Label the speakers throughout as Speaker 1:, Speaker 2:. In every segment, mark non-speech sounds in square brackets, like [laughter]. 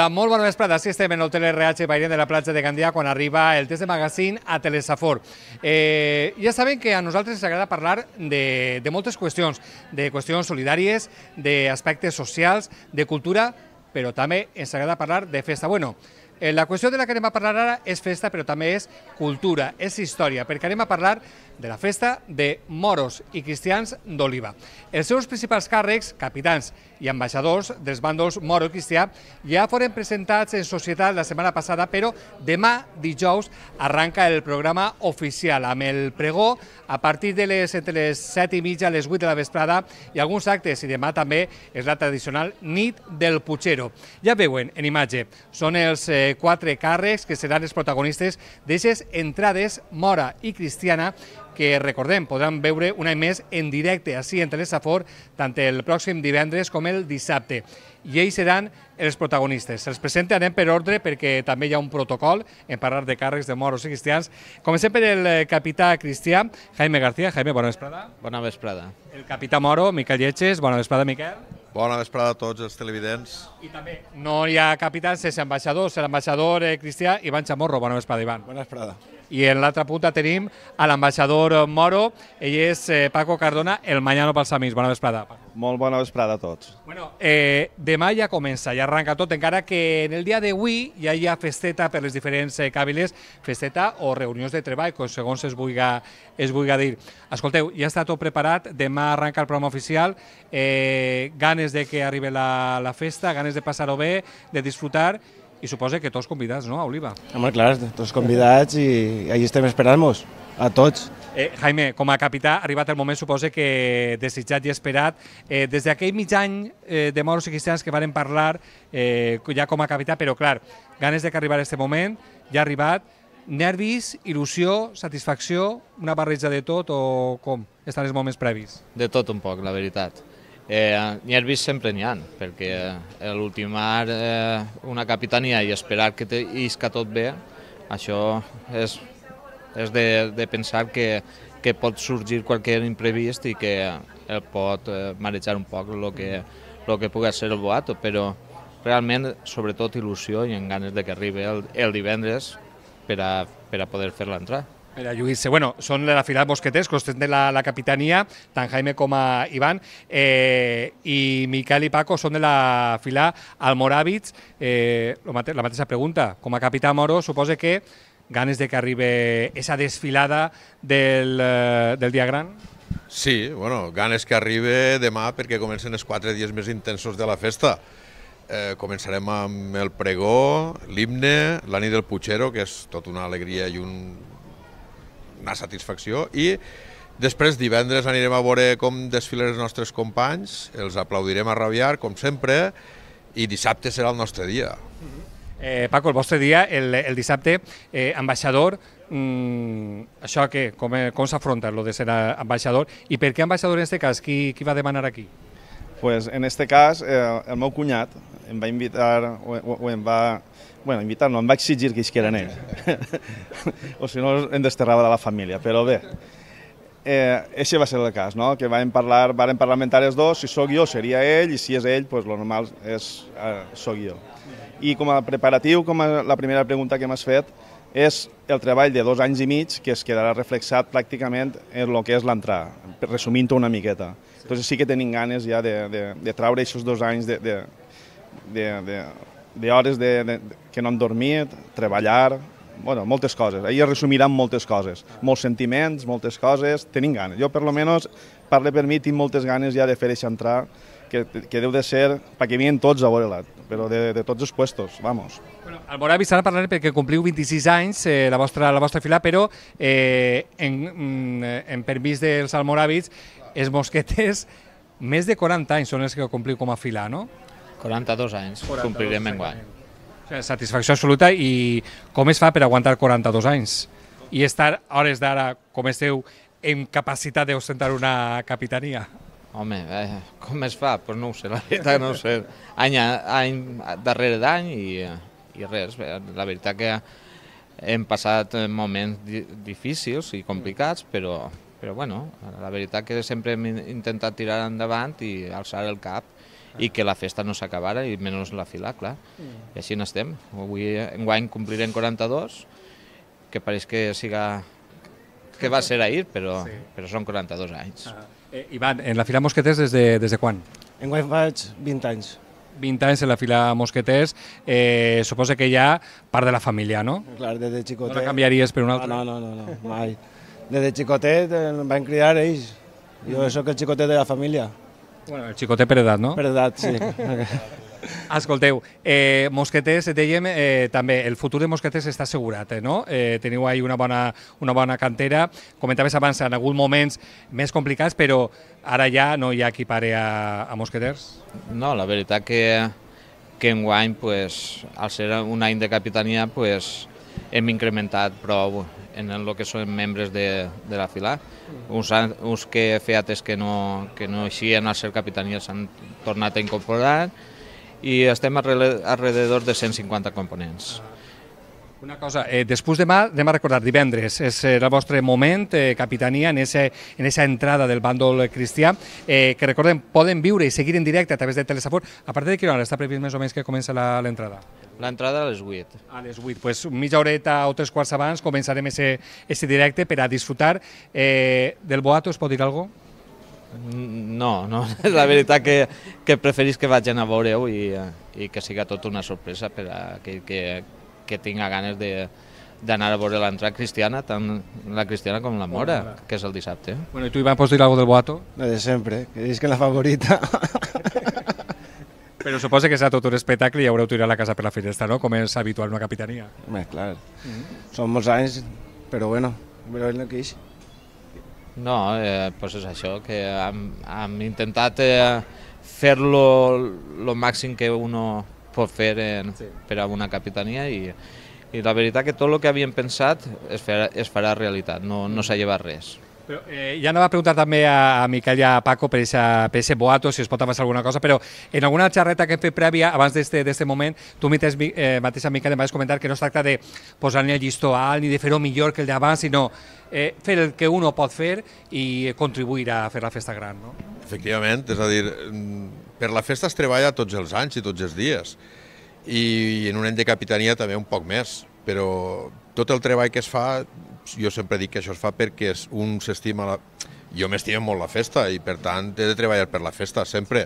Speaker 1: Hola, molt bona vesprada. Sí, estem en l'hotel RH Bairén de la platja de Gandia quan arriba el test de magazín a Telesafor. Eh, ja saben que a nosaltres ens agrada parlar de, de moltes qüestions, de qüestions solidàries, d'aspectes socials, de cultura, però també ens agrada parlar de festa. Bueno, eh, la qüestió de la que anem a parlar ara és festa, però també és cultura, és història, perquè anem a parlar de la festa de moros i cristians d'Oliva. Els seus principals càrrecs, capitans i ambaixadors dels bàndols moro i cristià, ja foren presentats en societat la setmana passada, però demà, dijous, arranca el programa oficial amb el pregó a partir de les, entre les 7 i mitja a les 8 de la vesprada i alguns actes, i demà també és la tradicional nit del Puigero. Ja veuen en imatge, són els eh, quatre càrrecs que seran els protagonistes d'aixes entrades mora i cristiana que recordem podran veure un any més en directe així en Telesafor tant el pròxim divendres com el dissabte i ells seran els protagonistes. Se'ls presenta, anem per ordre, perquè també hi ha un protocol en parlar de càrrecs de moros i cristians. Comencem per el eh, capità cristià, Jaime García. Jaime, bona vesprada. Bona vesprada. El capità moro, Miquel Lletges. Bona vesprada, Miquel.
Speaker 2: Bona vesprada a tots els televidents. I també
Speaker 1: no hi ha capità sense ambaixador, serà ambaixador eh, cristià Ivan Chamorro. Bona vesprada, Ivan. Bona vesprada i en l'altra punta tenim a l'ambaixador Moro, ell és eh, Paco Cardona, el Mañano pels Amics. Bona vesprada.
Speaker 3: Paco. Molt bona vesprada a tots. Bueno,
Speaker 1: eh, demà ja comença, ja arranca tot, encara que en el dia d'avui ja hi ha festeta per les diferents eh, càbiles, festeta o reunions de treball, com segons es vulga, es vulga dir. Escolteu, ja està tot preparat, demà arranca el programa oficial, eh, ganes de que arribi la, la festa, ganes de passar-ho bé, de disfrutar, i suposa que tots convidats, no, a Oliva?
Speaker 3: Home, clar, tots convidats i allà estem esperant-nos, a tots.
Speaker 1: Eh, Jaime, com a capità, ha arribat el moment, suposa que desitjat i esperat. Eh, des d'aquell mig any eh, de moros i cristians que varen parlar eh, ja com a capità, però clar, ganes de que arribar aquest moment, ja ha arribat. Nervis, il·lusió, satisfacció, una barreja de tot o com estan els moments previs?
Speaker 4: De tot un poc, la veritat. Eh, vist sempre n'hi ha, perquè eh, l'ultimar eh, una capitania i esperar que isca tot bé, això és, és de, de pensar que, que pot sorgir qualsevol imprevist i que el pot eh, marejar un poc el que, lo que pugui ser el boato, però realment, sobretot il·lusió i en ganes de que arribi el, el divendres per a, per a poder fer-la entrar
Speaker 1: lluir-se. bueno, són eh, de la fila Bosqueters, costet de la, la capitania, tant Jaime com a Ivan, eh, i Miquel i Paco són de la fila Almoràvits. Eh, la mateixa pregunta, com a capità moro, suposa que ganes de que arribi esa desfilada del, eh, del dia gran?
Speaker 2: Sí, bueno, ganes que arribi demà perquè comencen els quatre dies més intensos de la festa. Eh, començarem amb el pregó, l'himne, la nit del Puigero, que és tot una alegria i un una satisfacció i Després, divendres anirem a veure com desfilen els nostres companys, els aplaudirem a rabiar, com sempre, i dissabte serà el nostre dia.
Speaker 1: Eh, Paco, el vostre dia, el, el dissabte, eh, ambaixador, mm, això què? Com, eh, com s'afronta, lo de ser ambaixador? I per què ambaixador en aquest cas? Qui, qui va demanar
Speaker 3: aquí? Pues en este cas, eh, el meu cunyat em va invitar o, o em va Bueno, invitar lo em va exigir que isqueren ells. [laughs] o si no, em desterrava de la família, però bé. Eh, ese va ser el cas, no? que vam parlar, varen parlar amb els dos, si sóc jo seria ell, i si és ell, pues, lo normal és eh, sóc jo. I com a preparatiu, com a la primera pregunta que m'has fet, és el treball de dos anys i mig que es quedarà reflexat pràcticament en el que és l'entrada, resumint-ho una miqueta. Entonces sí que tenim ganes ja de, de, de traure aquests dos anys de, de, de, de d'hores de, de, que no han dormit, treballar, bueno, moltes coses. Ahir resumiran moltes coses, molts sentiments, moltes coses, tenim ganes. Jo, per lo menos, parle per mi, tinc moltes ganes ja de fer això entrar, que, que deu de ser perquè vinguin tots a veure-la, però de, de tots els puestos, vamos.
Speaker 1: Bueno, el Moravi Vissana de perquè compliu 26 anys eh, la, vostra, la vostra fila, però eh, en, mm, en permís dels almoràvits, els mosquetes, més de 40 anys són els que compliu com a fila, no? 42 anys, 42 complirem guany. Satisfacció absoluta i com es fa per aguantar 42 anys? I estar hores d'ara, com esteu, en capacitat d'ostentar una capitania? Home, eh,
Speaker 4: com es fa? Pues no ho sé, la veritat no ho sé. Any, any darrere d'any i, i res. La veritat que hem passat moments difícils i complicats, però, però bueno, la veritat que sempre hem intentat tirar endavant i alçar el cap i que la festa no s'acabara i menys la fila, clar. Mm. I així n'estem. Avui enguany complirem 42, que pareix que siga que va ser ahir, però, però són 42 anys. Ah. Eh, Ivan, en la
Speaker 1: fila Mosquetes des de, des de quan? Enguany faig 20 anys. 20 anys en la fila Mosquetes, eh, suposa que ja part de la família, no?
Speaker 3: Clar, des de xicotet. No la canviaries per una altra? No, ah, no, no, no, no mai. Des de xicotet eh, em van criar ells. Jo sóc el xicotet de la família.
Speaker 1: Bueno, el xicotet per edat, no? Per edat, sí. [laughs] Escolteu, eh, Mosqueters, dèiem eh, també, el futur de Mosqueters està assegurat, eh, no? Eh, teniu ahí una bona, una bona cantera. Comentaves abans, en alguns moments més complicats, però ara ja no hi ha qui pare a, a Mosqueters? No, la veritat que, que enguany, pues, al
Speaker 4: ser un any de capitania, pues, hem incrementat prou en el que són membres de, de la fila. Uns, uns que he fet és que no, que no eixien a ser capitania s'han tornat a incorporar i estem alrededor de 150 components.
Speaker 1: Una cosa, eh, després demà, anem a recordar, divendres, és eh, el vostre moment, eh, capitania, en, ese, en esa entrada del bàndol cristià, eh, que recordem, poden viure i seguir en directe a través de Telesafor. A partir de quina hora està previst més o menys que comença l'entrada? L'entrada a les 8. A les 8, pues, mitja horeta o tres quarts abans començarem ese, ese directe per a disfrutar. Eh, del Boato es pot dir alguna
Speaker 4: No, no, [laughs] la veritat que, que preferís que vagin a veure-ho i, eh, i que siga tot una sorpresa per a aquell que, que tinga ganes de, d'anar a veure l'entrada cristiana, tant la cristiana com la mora, bueno, que és el dissabte.
Speaker 1: Bueno, i tu, Ivan, pots dir alguna del Boato? No, de sempre, que dius que la favorita. Però suposa que serà tot un espectacle i haureu tirat la casa per la finestra, no? Com és habitual una capitania. Bé, clar. Mm -hmm. Són molts anys, però bueno,
Speaker 3: però és no que
Speaker 4: No, eh, pues és això, que hem, hem intentat eh, fer-lo el màxim que uno pot fer en, sí. per a una capitania i, i la veritat que tot el que havíem pensat es farà, es farà realitat, no, no s'ha llevat res.
Speaker 1: Però, eh, ja anava a preguntar també a, a Miquel i a Paco per aquest boato, si es pot avançar alguna cosa, però en alguna xarreta que hem fet prèvia, abans d'aquest moment, tu mites, eh, mateix a Miquel em vas comentar que no es tracta de posar-ne el llistó alt ni de fer-ho millor que el d'abans, sinó eh, fer el que uno pot fer i contribuir a fer la festa gran. No?
Speaker 2: Efectivament, és a dir, per la festa es treballa tots els anys i tots els dies, i, i en un any de capitania també un poc més, però tot el treball que es fa jo sempre dic que això es fa perquè és, un s'estima... La... Jo m'estimo molt la festa i, per tant, he de treballar per la festa sempre.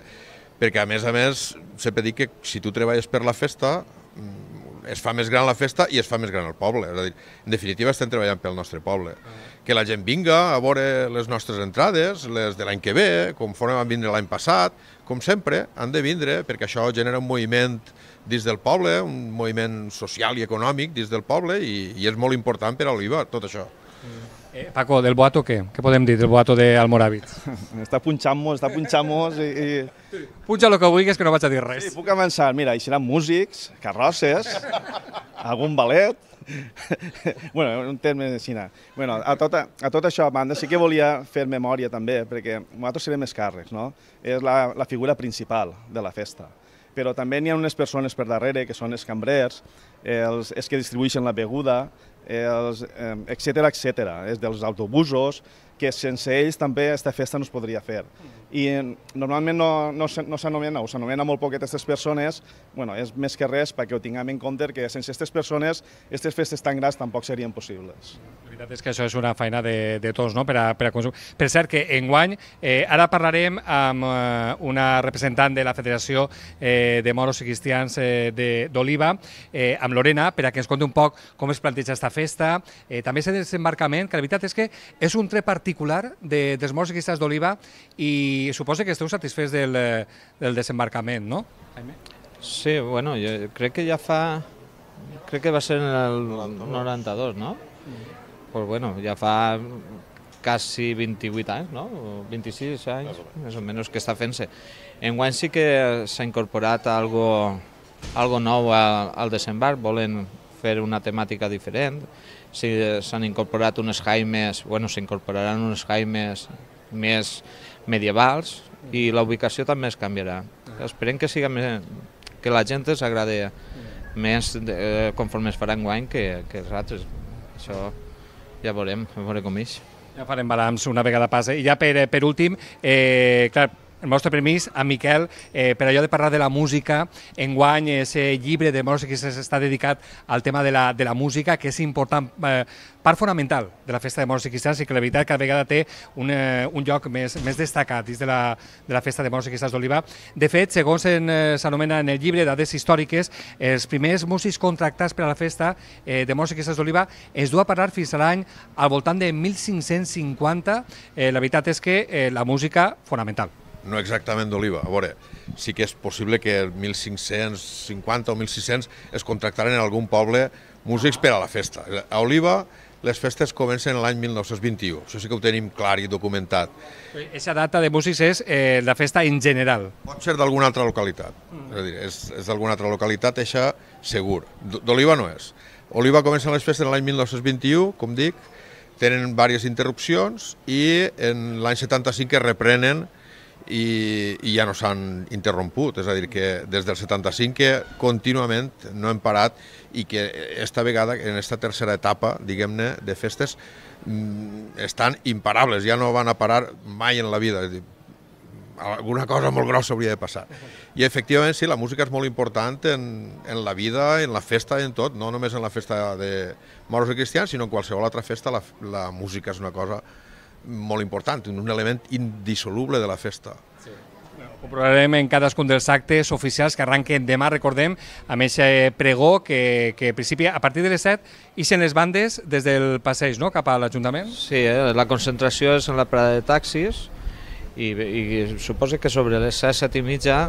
Speaker 2: Perquè, a més a més, sempre dic que si tu treballes per la festa, mm, es fa més gran la festa i es fa més gran el poble. És a dir, en definitiva, estem treballant pel nostre poble. Ah que la gent vinga a veure les nostres entrades, les de l'any que ve, conforme van vindre l'any passat, com sempre, han de vindre, perquè això genera un moviment dins del poble, un moviment social i econòmic dins del poble, i, i és molt important per a l'Oliva, tot això.
Speaker 3: Eh,
Speaker 1: Paco, del Boato què? Què podem dir del Boato d'Almoràvit?
Speaker 3: [laughs] està punxant mos està punxant mos i, i... Punxa el que vulguis que no vaig a dir res. Sí, puc avançar. Mira, hi seran músics, carrosses, algun ballet, [laughs] bueno, un terme de Xina. Bueno, a tot, a tot això, a banda, sí que volia fer memòria també, perquè nosaltres serem més càrrecs, no? És la, la figura principal de la festa però també n'hi ha unes persones per darrere, que són els cambrers, els, els que distribueixen la beguda, els, eh, etc etc, és dels autobusos, que sense ells també aquesta festa no es podria fer i mm, normalment no, no, no s'anomena o s'anomena molt poc aquestes persones, bueno, és més que res perquè ho tinguem en compte que sense aquestes persones aquestes festes tan grans tampoc serien possibles.
Speaker 1: La veritat és que això és una feina de, de tots, no?, per a, per a consum. Per cert, que enguany, eh, ara parlarem amb eh, una representant de la Federació eh, de Moros i Cristians eh, d'Oliva, eh, amb Lorena, per a que ens conti un poc com es planteja aquesta festa, eh, també aquest desembarcament, que la veritat és que és un tret particular de, dels Moros i Cristians d'Oliva i suposo suposa que esteu satisfets del, eh, del desembarcament, no? Sí, bueno, jo crec que ja fa...
Speaker 4: Crec que va ser en el 92, no?
Speaker 1: Mm.
Speaker 4: Pues bueno, ja fa quasi 28 anys, no? 26 anys, més o menys, que està fent-se. guany sí que s'ha incorporat algo, algo nou al, al desembarc, volen fer una temàtica diferent, s'han sí, incorporat unes jaimes, bueno, s'incorporaran unes jaimes més medievals i la ubicació també es canviarà. Esperem que siga més, que la gent es agradi més eh, conforme es farà guany que, que els altres. Això ja veurem, veurem veure
Speaker 1: com és. Ja farem balanç una vegada passa. I ja per, eh, per últim, eh, clar, el vostre permís, a Miquel, eh, per allò de parlar de la música. Enguany, guany, ese llibre de Moros que s'està dedicat al tema de la, de la música, que és important, eh, part fonamental de la festa de Moros i cristians i que la veritat cada vegada té un, eh, un lloc més, més destacat dins de la, de la festa de Moros i cristians d'Oliva. De fet, segons eh, s'anomena en el llibre Dades històriques, els primers músics contractats per a la festa eh, de Moros i cristians d'Oliva es du a parlar fins a l'any al voltant de 1550. Eh, la veritat és que eh, la música fonamental
Speaker 2: no exactament d'oliva. A veure, sí que és possible que el 1550 o 1600 es contractaran en algun poble músics per a la festa. A Oliva les festes comencen l'any 1921, això sí que ho tenim clar i documentat.
Speaker 1: Aquesta data de músics és eh, la festa en general?
Speaker 2: Pot ser d'alguna altra localitat, mm. és a dir, és, és d'alguna altra localitat, això segur. D'Oliva no és. Oliva comencen les festes l'any 1921, com dic, tenen diverses interrupcions i en l'any 75 es reprenen i, i ja no s'han interromput, és a dir, que des del 75 que contínuament no hem parat i que esta vegada, en esta tercera etapa, diguem-ne, de festes, mm, estan imparables, ja no van a parar mai en la vida, és dir, alguna cosa molt grossa hauria de passar. I efectivament, sí, la música és molt important en, en la vida, en la festa, en tot, no només en la festa de moros i cristians, sinó en qualsevol altra festa la, la música és una cosa important molt important, un element indissoluble de la festa.
Speaker 1: Sí. Ho provarem en cadascun dels actes oficials que arranquen demà, recordem, amb aquest pregó que, que a principi, a partir de les 7, ixen les bandes des del passeig no? cap a l'Ajuntament? Sí,
Speaker 4: eh? la concentració és en la parada de taxis i, i suposo que sobre les 7, 7 i mitja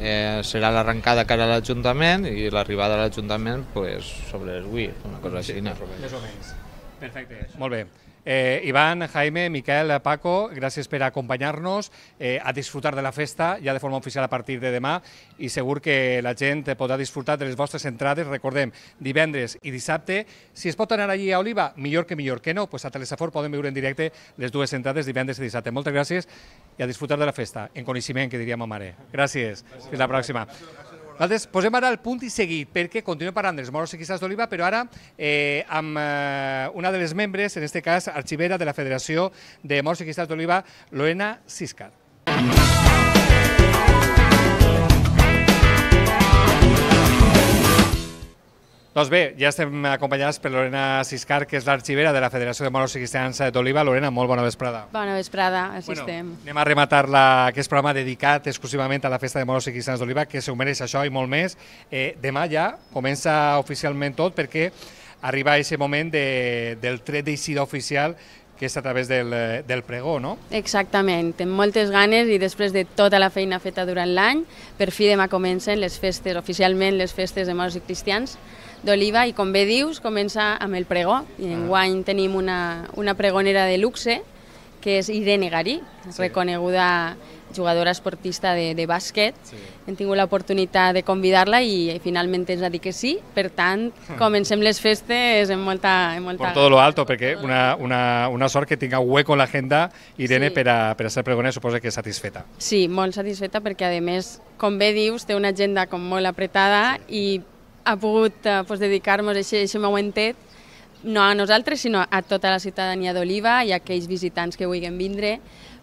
Speaker 4: eh, serà l'arrencada cara a l'Ajuntament i l'arribada a
Speaker 1: l'Ajuntament pues, sobre les 8, una cosa sí, així. No? Més o menys. Perfecte, molt bé. Eh, Iván, Jaime, Miquel, Paco, gràcies per acompanyar-nos, eh, a disfrutar de la festa ja de forma oficial a partir de demà i segur que la gent podrà disfrutar de les vostres entrades, recordem, divendres i dissabte. Si es pot anar allí a Oliva, millor que millor que no, pues a Telesafor podem veure en directe les dues entrades divendres i dissabte. Moltes gràcies i a disfrutar de la festa, en coneixement, que diríem a mare. Gràcies, fins la pròxima. Nosaltres posem ara el punt i seguit, perquè continuem parlant dels moros i d'oliva, però ara eh, amb eh, una de les membres, en aquest cas arxivera de la Federació de Moros i d'oliva, Lorena Siscar. Doncs bé, ja estem acompanyats per Lorena Siscar, que és l'arxivera de la Federació de Moros i Cristians d'Oliva. Lorena, molt bona vesprada.
Speaker 5: Bona vesprada, així bueno, Anem a
Speaker 1: rematar la, aquest programa dedicat exclusivament a la Festa de Moros i Cristians d'Oliva, que s'ho mereix això i molt més. Eh, demà ja comença oficialment tot perquè arriba aquest moment de, del tret d'eixida oficial que és a través del, del pregó, no?
Speaker 5: Exactament, amb moltes ganes i després de tota la feina feta durant l'any, per fi demà comencen les festes, oficialment les festes de Moros i cristians, d'oliva i, com bé dius, comença amb el pregó. I en ah. guany tenim una, una pregonera de luxe, que és Irene Garí, reconeguda jugadora esportista de, de bàsquet. Sí. Hem tingut l'oportunitat de convidar-la i finalment ens ha dit que sí. Per tant, [laughs] comencem les festes en molta... En molta... Por todo
Speaker 1: lo alto, perquè una, una, una sort que tinga hueco en l'agenda Irene sí. per, a, per a ser pregonera suposa que és satisfeta.
Speaker 5: Sí, molt satisfeta perquè, a més, com bé dius, té una agenda com molt apretada sí. i ha pogut eh, pues, dedicar-nos a aquest momentet, no a nosaltres, sinó a tota la ciutadania d'Oliva i a aquells visitants que vulguin vindre,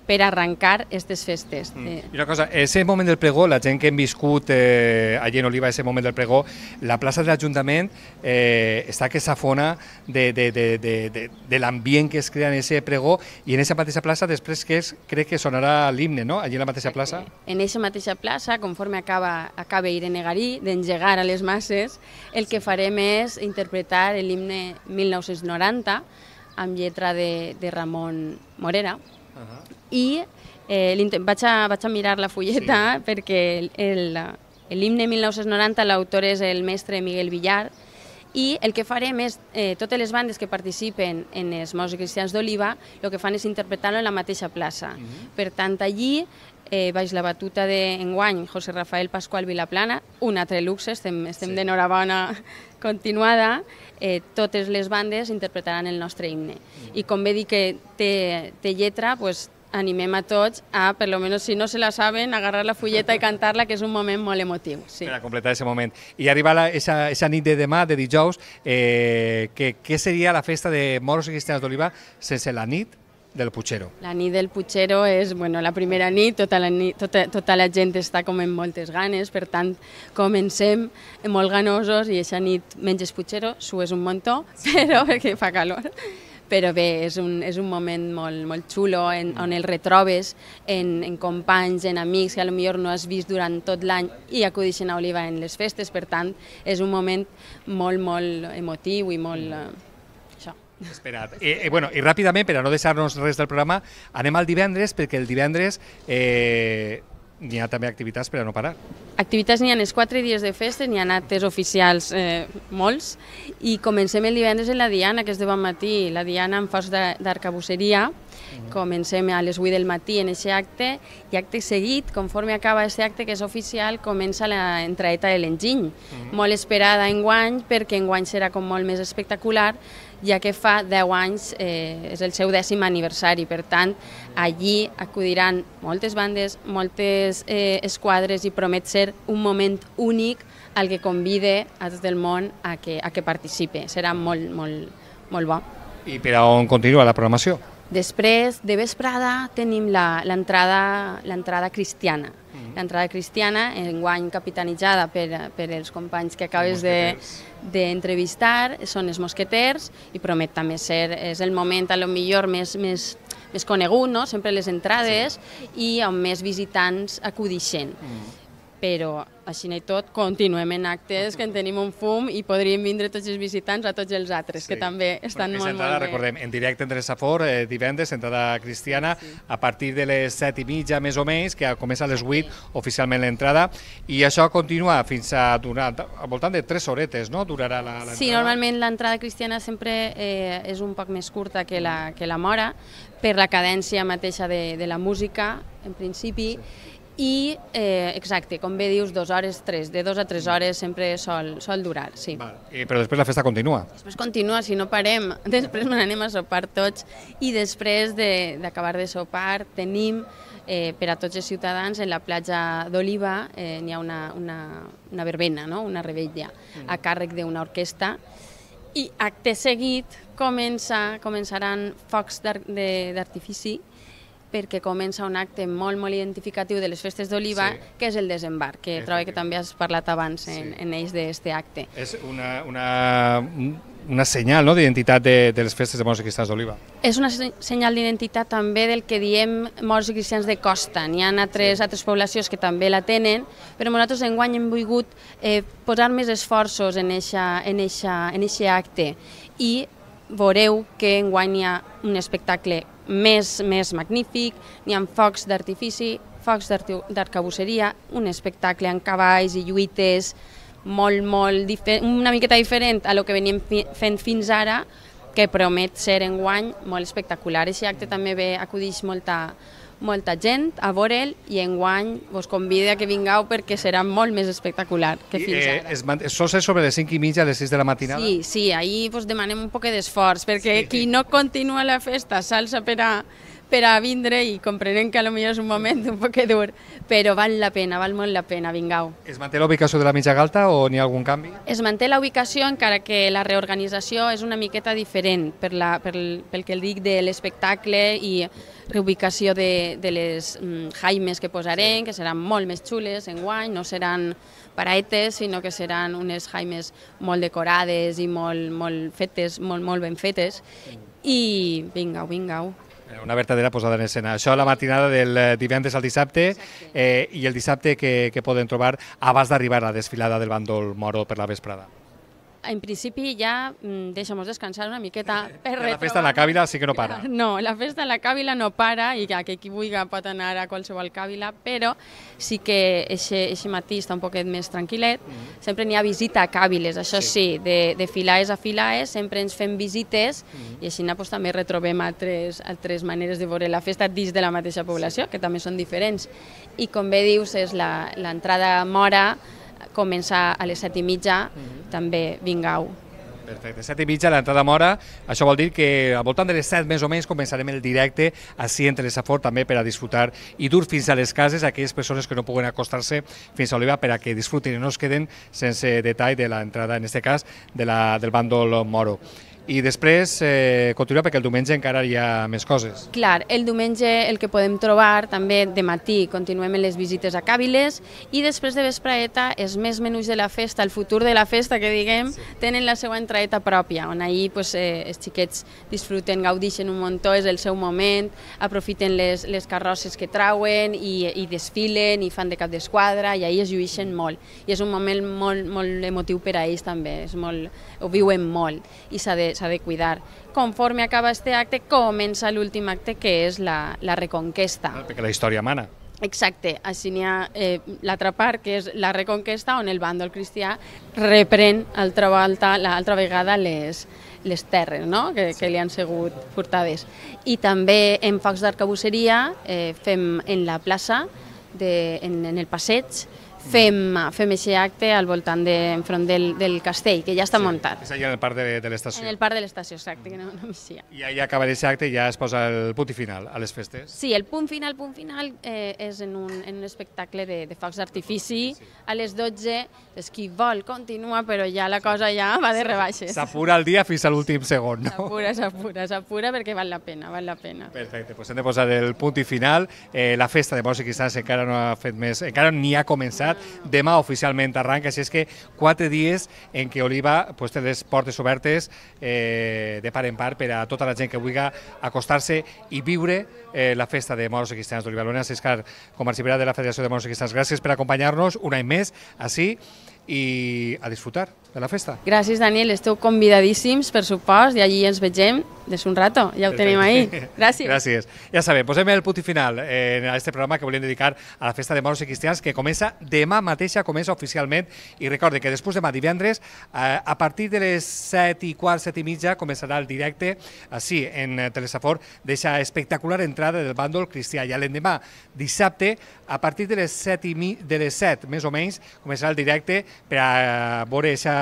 Speaker 5: per arrencar aquestes festes. Mm. Eh.
Speaker 1: I una cosa, ese moment del pregó, la gent que hem viscut eh, allà en Oliva, ese moment del pregó, la plaça de l'Ajuntament eh, està que s'afona de, de, de, de, de, de l'ambient que es crea en ese pregó i en aquesta mateixa plaça després que es, crec que sonarà l'himne, no?, allí en la mateixa plaça.
Speaker 5: En aquesta mateixa plaça, conforme acaba, acaba Irene Garí d'engegar a les masses, el que farem és interpretar l'himne 1990 amb lletra de, de Ramon Morera, -huh. I eh, vaig, a, vaig a mirar la fulleta sí. perquè l'himne 1990 l'autor és el mestre Miguel Villar i el que farem és, eh, totes les bandes que participen en els Mous Cristians d'Oliva, el que fan és interpretar-lo en la mateixa plaça. Uh mhm. -huh. Per tant, allí eh, baix la batuta d'enguany José Rafael Pascual Vilaplana, un altre luxe, estem, estem sí. d'enhorabona [laughs] continuada, eh, totes les bandes interpretaran el nostre himne. Mm. I com bé dic que té, té lletra, pues, animem a tots a, per lo menos si no se la saben, agarrar la fulleta i cantar-la, que és un moment molt emotiu. Sí. Per a
Speaker 1: completar aquest moment. I arriba la, esa, esa nit de demà, de dijous, eh, que, què seria la festa de moros i cristians d'Oliva sense la nit del Puchero?
Speaker 5: La nit del Puchero és bueno, la primera nit, tota la, nit, tota, tota la gent està com amb moltes ganes, per tant, comencem molt ganosos i aquesta nit menges Putxero, sues un muntó, [laughs] però perquè fa calor però bé, és un, és un moment molt, molt xulo en, on el retrobes en, en companys, en amics que millor no has vist durant tot l'any i acudixen a Oliva en les festes, per tant, és un moment molt, molt emotiu i molt... Eh,
Speaker 1: Espera't. Eh, eh, bueno, I ràpidament, per a no deixar-nos res del programa, anem al divendres, perquè el divendres eh, n'hi ha també activitats per a no parar.
Speaker 5: Activitats n'hi ha els quatre dies de festa, n'hi ha actes oficials eh, molts, i comencem el divendres en la Diana, que és de bon matí, la Diana en fas d'arcabuceria. Mhm. comencem a les 8 del matí en aquest acte, i acte seguit, conforme acaba aquest acte que és oficial, comença entraeta de l'enginy, mm. molt esperada en guany, perquè en guany serà com molt més espectacular, ja que fa 10 anys eh, és el seu dècim aniversari. Per tant, allí acudiran moltes bandes, moltes eh, esquadres i promet ser un moment únic al que convide a tot el món a que, a que participe. Serà molt, molt, molt bo. I
Speaker 1: per on continua la programació?
Speaker 5: Després, de vesprada, tenim l'entrada cristiana. Mm -hmm. L'entrada cristiana, enguany capitanitzada per, per els companys que acabes d'entrevistar, de, són els mosqueters, i promet també ser, és el moment, a lo millor, més, més, més conegut, no? sempre les entrades, sí. i amb més visitants acudixen. Mm Però així i tot, continuem en actes, que en tenim un fum i podríem vindre tots els visitants a tots els altres, sí. que també estan Perquè molt, entrada, molt bé. Recordem,
Speaker 1: en directe entre Safor, eh, divendres, entrada cristiana, sí. a partir de les set i mitja, més o menys, que comença a les 8 sí. oficialment l'entrada, i això continua fins a durar, al voltant de 3 horetes, no?, durarà la, la Sí,
Speaker 5: normalment l'entrada cristiana sempre eh, és un poc més curta que la, que la mora, per la cadència mateixa de, de la música, en principi, sí i, eh, exacte, com bé dius, dues hores, tres, de dues a tres mm. hores sempre sol, sol durar, sí. Val.
Speaker 1: Eh, però després la festa continua. Després
Speaker 5: continua, si no parem. [laughs] Després n'anem a sopar tots i després d'acabar de, de sopar tenim eh, per a tots els ciutadans, en la platja d'Oliva eh, n'hi ha una, una, una verbena, no? una rebella, a mm. càrrec d'una orquestra, i acte seguit comença, començaran focs d'artifici perquè comença un acte molt, molt identificatiu de les festes d'Oliva, sí. que és el desembarc, que trobo que també has parlat abans sí. en, en ells d'aquest acte. És una, una,
Speaker 1: una senyal no, d'identitat de, de les festes de morts i cristians d'Oliva.
Speaker 5: És una senyal d'identitat també del que diem morts i cristians de costa. N'hi ha altres, sí. altres poblacions que també la tenen, però nosaltres enguany hem volgut eh, posar més esforços en eixa, en eixa, en eixa acte i veureu que enguany hi ha un espectacle més, més magnífic, n'hi ha focs d'artifici, focs d'arcabusseria, un espectacle amb cavalls i lluites molt, molt una miqueta diferent a lo que veníem fi fent fins ara, que promet ser enguany molt espectacular. Aquest acte també ve, acudix molta, molta gent a veure'l i enguany vos convide a que vingueu perquè serà molt més espectacular que fins I, eh,
Speaker 1: ara. Es, man... Sos sobre les 5 i mitja, a les 6 de la matinada? Sí,
Speaker 5: sí, ahir vos demanem un poc d'esforç perquè sí, qui no continua la festa s'alça per a per a vindre i comprenem que potser és un moment un poc dur, però val la pena, val molt la pena, vingau. Es manté la
Speaker 1: ubicació de la mitja galta o n'hi ha algun canvi?
Speaker 5: Es manté la ubicació encara que la reorganització és una miqueta diferent per la, per, pel que el dic de l'espectacle i reubicació de, de les mm, jaimes que posarem, sí. que seran molt més xules en guany, no seran paraetes, sinó que seran unes jaimes molt decorades i molt, molt fetes, molt, molt ben fetes. I vingau, vingau.
Speaker 1: Eh, una verdadera posada en escena. Això a la matinada del eh, divendres al dissabte Exacte. eh, i el dissabte que, que poden trobar abans d'arribar a la desfilada del bàndol moro per la vesprada
Speaker 5: en principi ja mm, deixem-nos descansar una miqueta. Per retrobar... La festa
Speaker 1: de la Càvila sí que no para.
Speaker 5: No, la festa de la Càvila no para i que qui vulgui pot anar a qualsevol Càvila, però sí que aquest matí està un poquet més tranquil·let. Mm -hmm. Sempre n'hi ha visita a Càviles, això sí, sí de, de filaes a filaes, sempre ens fem visites mm -hmm. i així pues, també retrobem altres, altres maneres de veure la festa dins de la mateixa població, sí. que també són diferents. I com bé dius, és l'entrada mora, comença a les set i mitja, mm -hmm. també vingau.
Speaker 1: Perfecte, set i mitja, l'entrada mora. Això vol dir que al voltant de les set més o menys començarem el directe així entre afort també per a disfrutar i dur fins a les cases aquelles persones que no puguen acostar-se fins a Oliva per a que disfrutin i no es queden sense detall de l'entrada, en aquest cas, de la, del bàndol moro i després eh, continua perquè el diumenge encara hi ha més coses.
Speaker 5: Clar, el diumenge el que podem trobar també de matí continuem les visites a Càbiles i després de vespraeta és més menús de la festa, el futur de la festa que diguem, sí. tenen la seva entraeta pròpia, on ahir pues, eh, els xiquets disfruten, gaudixen un montó, és el seu moment, aprofiten les, les carrosses que trauen i, i desfilen i fan de cap d'esquadra i ahir es lluixen molt. I és un moment molt, molt emotiu per a ells també, és molt, ho viuen molt i s'ha de, s'ha ha de cuidar. Conforme acaba este acte, comença l'últim acte, que és la, la reconquesta. Ah, perquè la història mana. Exacte, així n'hi ha eh, l'altra part, que és la reconquesta, on el bàndol cristià repren altra, volta, l'altra vegada les, les terres no? que, que li han sigut furtades. I també en focs d'arcabusseria eh, fem en la plaça, de, en, en el passeig, fem, fem aquest acte al voltant de, enfront del, del castell, que ja està sí, muntat. És
Speaker 1: allà en el parc de, de l'estació. En el
Speaker 5: parc de l'estació, exacte, Mm. no, no m'hi I
Speaker 1: allà acaba aquest acte i ja es posa el punt final a les festes.
Speaker 5: Sí, el punt final, punt final, eh, és en un, en un espectacle de, de focs d'artifici sí. a les 12, és qui vol continua, però ja la cosa ja va de rebaixes. S'apura
Speaker 1: el dia fins a l'últim segon, no?
Speaker 5: S'apura, s'apura, s'apura perquè val la pena, val la pena. Perfecte, doncs
Speaker 1: hem de posar el punt final. Eh, la festa de Bosch i Sants encara no ha fet més, encara ni ha començat, demà oficialment arranca, així és que quatre dies en què Oliva pues, té les portes obertes eh, de part en part per a tota la gent que vulgui acostar-se i viure eh, la festa de moros i cristians d'Oliva Luna. Céscar, comerciant de la Federació de Moros i Cristians, gràcies per acompanyar-nos un any més així i a disfrutar de la festa.
Speaker 5: Gràcies, Daniel. Esteu convidadíssims, per supost, i allí ens vegem des un rato. Ja ho tenim ahí. [laughs] Gràcies.
Speaker 1: Gràcies. Ja sabem, posem el punt final en eh, a este programa que volíem dedicar a la festa de moros i cristians que comença demà mateixa, comença oficialment. I recorde que després demà divendres, eh, a partir de les 7 i quart, 7 i mitja, començarà el directe, així, en Telesafor, d'aquesta espectacular entrada del bàndol cristià. I l'endemà, dissabte, a partir de les 7, i mi, de les 7 més o menys, començarà el directe per a veure aquesta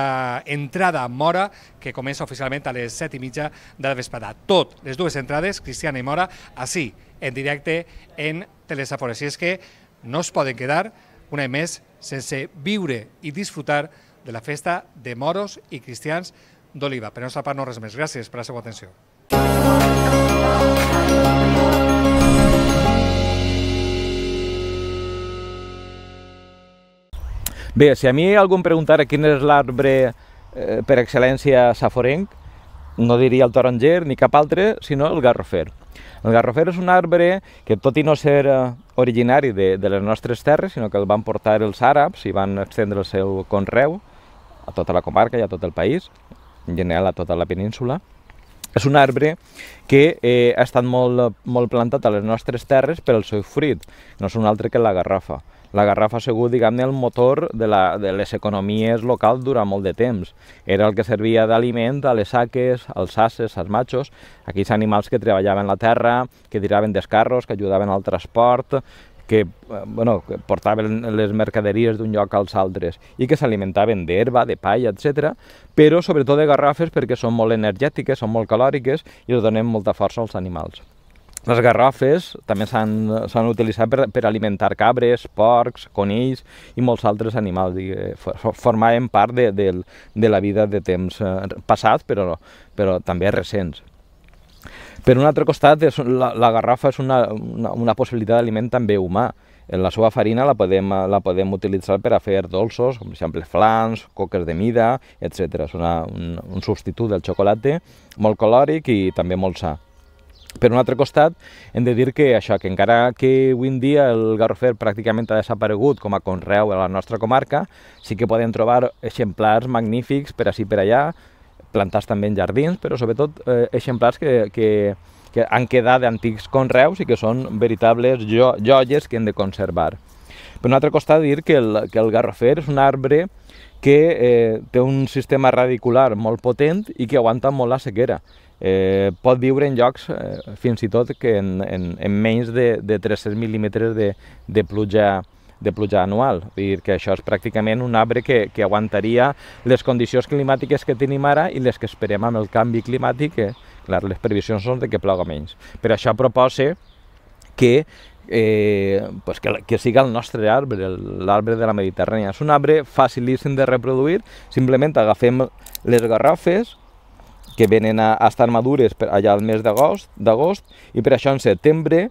Speaker 1: entrada Mora, que comença oficialment a les 7 i mitja de la vesprada. Tot, les dues entrades, Cristiana i Mora, així, en directe, en Telesafora. Així és que no es poden quedar un any més sense viure i disfrutar de la festa de moros i cristians d'Oliva. Per no nostra part, no res més. Gràcies per la seva atenció.
Speaker 6: Bé, si a mi algú em preguntara quin és l'arbre eh, per excel·lència saforenc, no diria el taronger ni cap altre, sinó el garrofer. El garrofer és un arbre que, tot i no ser eh, originari de, de les nostres terres, sinó que el van portar els àrabs i van extendre el seu conreu a tota la comarca i a tot el país, en general a tota la península, és un arbre que eh, ha estat molt, molt plantat a les nostres terres per al seu fruit, no és un altre que la garrafa. La garrafa ha sigut, diguem-ne, el motor de, la, de les economies locals durant molt de temps. Era el que servia d'aliment a les saques, als asses, als machos, aquells animals que treballaven la terra, que tiraven descarros, que ajudaven al transport, que, eh, bueno, que portaven les mercaderies d'un lloc als altres i que s'alimentaven d'herba, de palla, etc, però sobretot de garrafes perquè són molt energètiques, són molt calòriques i donem molta força als animals. Les garrofes també s'han utilitzat per, per alimentar cabres, porcs, conills i molts altres animals. Eh, Formaven part de, de, de la vida de temps eh, passat, però, però també recents. Per un altre costat, és, la, la garrafa és una, una, una possibilitat d'aliment també humà. En La seva farina la podem, la podem utilitzar per a fer dolços, com per exemple flans, coques de mida, etc. És una, un, un substitut del xocolate molt calòric i també molt sa. Per un altre costat, hem de dir que això, que encara que avui en dia el garrofer pràcticament ha desaparegut com a conreu a la nostra comarca, sí que podem trobar exemplars magnífics per ací per allà, plantats també en jardins, però sobretot eh, exemplars que, que, que han quedat d'antics conreus i que són veritables jo, joies que hem de conservar. Per un altre costat, dir que el, que el garrofer és un arbre que eh, té un sistema radicular molt potent i que aguanta molt la sequera. Eh, pot viure en llocs, eh, fins i tot, que en, en, en menys de, de 300 mil·límetres de, de pluja de pluja anual. Vull dir que això és pràcticament un arbre que, que aguantaria les condicions climàtiques que tenim ara i les que esperem amb el canvi climàtic, que clar, les previsions són de que ploga menys. Per això proposa que eh, pues que, que siga el nostre arbre, l'arbre de la Mediterrània. És un arbre facilíssim de reproduir, simplement agafem les garrofes que venen a, a estar madures per allà al mes d'agost, i per això en setembre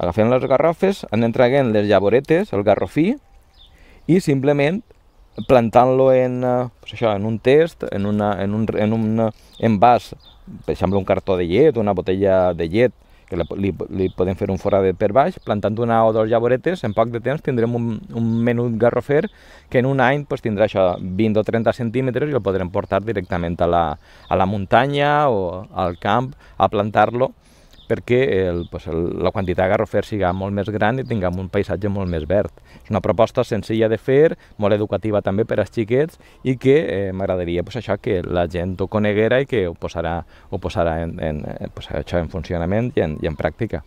Speaker 6: agafem les garrofes, en entreguem les llavoretes, el garrofí, i simplement plantant-lo en, eh, pues això, en un test, en, una, en, un, en un eh, envàs, per exemple, un cartó de llet, una botella de llet, que li, li podem fer un forat per baix, plantant una o dos llavoretes, en poc de temps tindrem un, un menut garrofer que en un any pues, tindrà això 20 o 30 centímetres i el podrem portar directament a la, a la muntanya o al camp a plantar-lo perquè el, pues, el, la quantitat de garrofer sigui molt més gran i tinguem un paisatge molt més verd. És una proposta senzilla de fer, molt educativa també per als xiquets i que eh, m'agradaria pues, això que la gent ho coneguera i que ho posarà, ho posarà en, en, eh, pues, això en funcionament i en, i en pràctica.